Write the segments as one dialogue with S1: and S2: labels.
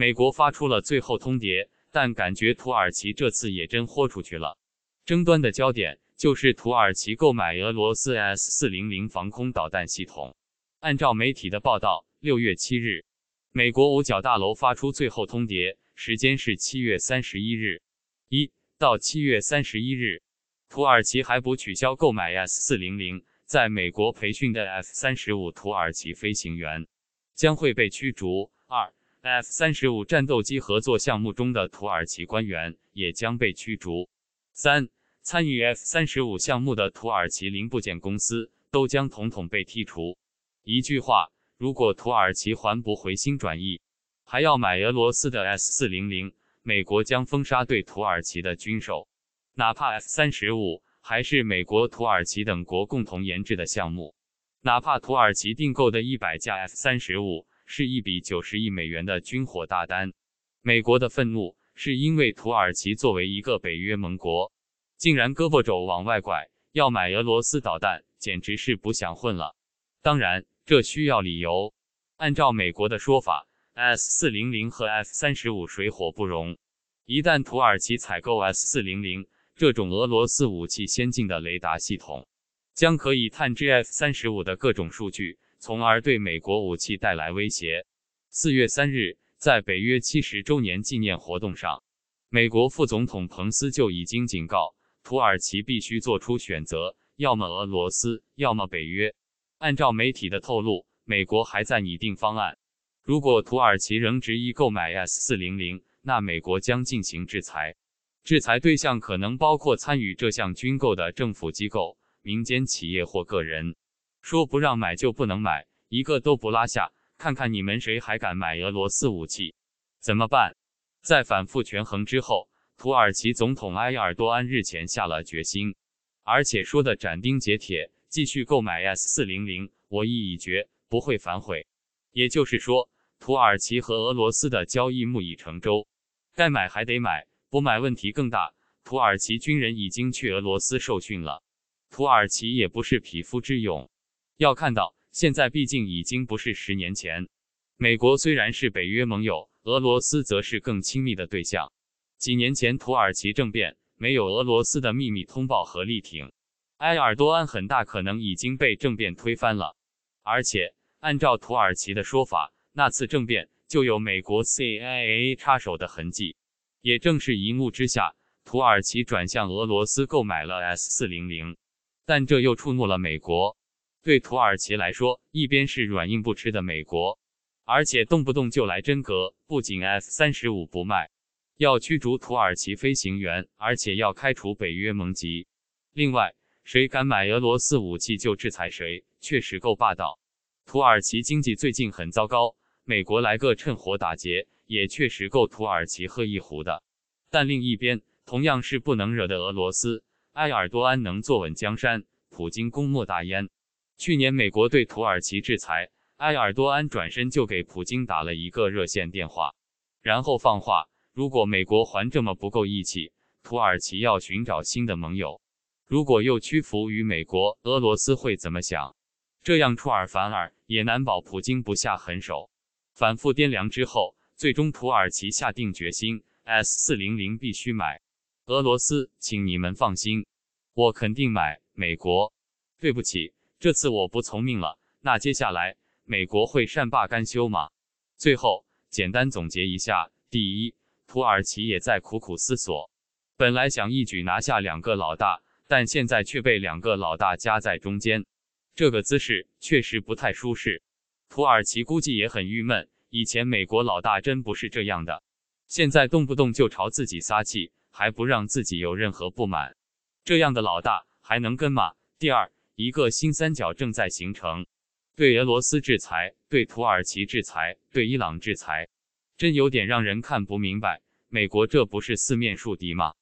S1: 美国发出了最后通牒，但感觉土耳其这次也真豁出去了。争端的焦点就是土耳其购买俄罗斯 S 四零零防空导弹系统。按照媒体的报道，六月七日，美国五角大楼发出最后通牒，时间是七月三十一日。一到七月三十一日，土耳其还不取消购买 S 四零零，在美国培训的 F 三十五土耳其飞行员将会被驱逐。二 F 三十五战斗机合作项目中的土耳其官员也将被驱逐，三参与 F 三十五项目的土耳其零部件公司都将统统被剔除。一句话，如果土耳其还不回心转意，还要买俄罗斯的 S 四零零，美国将封杀对土耳其的军售。哪怕 F 三十五还是美国、土耳其等国共同研制的项目，哪怕土耳其订购的一百架 F 三十五。是一笔九十亿美元的军火大单，美国的愤怒是因为土耳其作为一个北约盟国，竟然胳膊肘往外拐，要买俄罗斯导弹，简直是不想混了。当然，这需要理由。按照美国的说法，S 四零零和 F 三十五水火不容，一旦土耳其采购 S 四零零这种俄罗斯武器先进的雷达系统，将可以探知 F 三十五的各种数据。从而对美国武器带来威胁。四月三日，在北约七十周年纪念活动上，美国副总统彭斯就已经警告土耳其必须做出选择：要么俄罗斯，要么北约。按照媒体的透露，美国还在拟定方案。如果土耳其仍执意购买 S 四零零，那美国将进行制裁，制裁对象可能包括参与这项军购的政府机构、民间企业或个人。说不让买就不能买，一个都不拉下，看看你们谁还敢买俄罗斯武器？怎么办？在反复权衡之后，土耳其总统埃尔多安日前下了决心，而且说的斩钉截铁：“继续购买 S 四零零，我意已决，不会反悔。”也就是说，土耳其和俄罗斯的交易木已成舟，该买还得买，不买问题更大。土耳其军人已经去俄罗斯受训了，土耳其也不是匹夫之勇。要看到，现在毕竟已经不是十年前。美国虽然是北约盟友，俄罗斯则是更亲密的对象。几年前土耳其政变没有俄罗斯的秘密通报和力挺，埃尔多安很大可能已经被政变推翻了。而且按照土耳其的说法，那次政变就有美国 CIA 插手的痕迹。也正是一怒之下，土耳其转向俄罗斯购买了 S 四零零，但这又触怒了美国。对土耳其来说，一边是软硬不吃的美国，而且动不动就来真格，不仅 F 三十五不卖，要驱逐土耳其飞行员，而且要开除北约盟籍。另外，谁敢买俄罗斯武器就制裁谁，确实够霸道。土耳其经济最近很糟糕，美国来个趁火打劫，也确实够土耳其喝一壶的。但另一边，同样是不能惹的俄罗斯，埃尔多安能坐稳江山，普京功莫大焉。去年美国对土耳其制裁，埃尔多安转身就给普京打了一个热线电话，然后放话：如果美国还这么不够义气，土耳其要寻找新的盟友。如果又屈服于美国，俄罗斯会怎么想？这样出尔反尔，也难保普京不下狠手。反复掂量之后，最终土耳其下定决心：S 四零零必须买。俄罗斯，请你们放心，我肯定买。美国，对不起。这次我不从命了，那接下来美国会善罢甘休吗？最后简单总结一下：第一，土耳其也在苦苦思索，本来想一举拿下两个老大，但现在却被两个老大夹在中间，这个姿势确实不太舒适。土耳其估计也很郁闷，以前美国老大真不是这样的，现在动不动就朝自己撒气，还不让自己有任何不满，这样的老大还能跟吗？第二。一个新三角正在形成，对俄罗斯制裁，对土耳其制裁，对伊朗制裁，真有点让人看不明白。美国这不是四面树敌吗？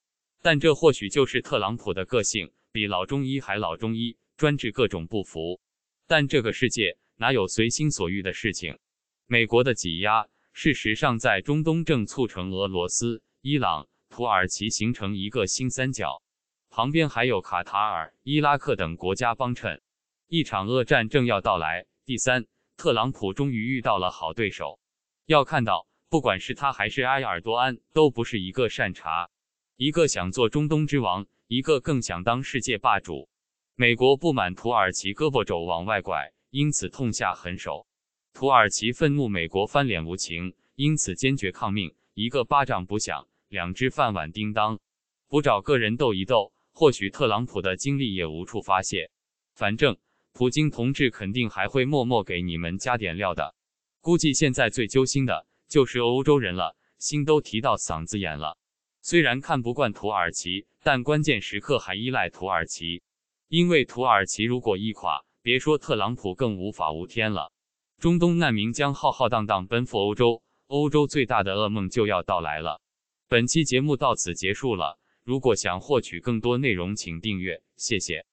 S1: 但这或许就是特朗普的个性，比老中医还老中医，专治各种不服。但这个世界哪有随心所欲的事情？美国的挤压，事实上在中东正促成俄罗斯、伊朗、土耳其形成一个新三角。旁边还有卡塔尔、伊拉克等国家帮衬，一场恶战正要到来。第三，特朗普终于遇到了好对手。要看到，不管是他还是埃尔多安，都不是一个善茬。一个想做中东之王，一个更想当世界霸主。美国不满土耳其胳膊肘往外拐，因此痛下狠手。土耳其愤怒美国翻脸无情，因此坚决抗命。一个巴掌不响，两只饭碗叮当。不找个人斗一斗。或许特朗普的精力也无处发泄，反正普京同志肯定还会默默给你们加点料的。估计现在最揪心的就是欧洲人了，心都提到嗓子眼了。虽然看不惯土耳其，但关键时刻还依赖土耳其，因为土耳其如果一垮，别说特朗普，更无法无天了。中东难民将浩浩荡荡奔赴欧洲，欧洲最大的噩梦就要到来了。本期节目到此结束了。如果想获取更多内容，请订阅，谢谢。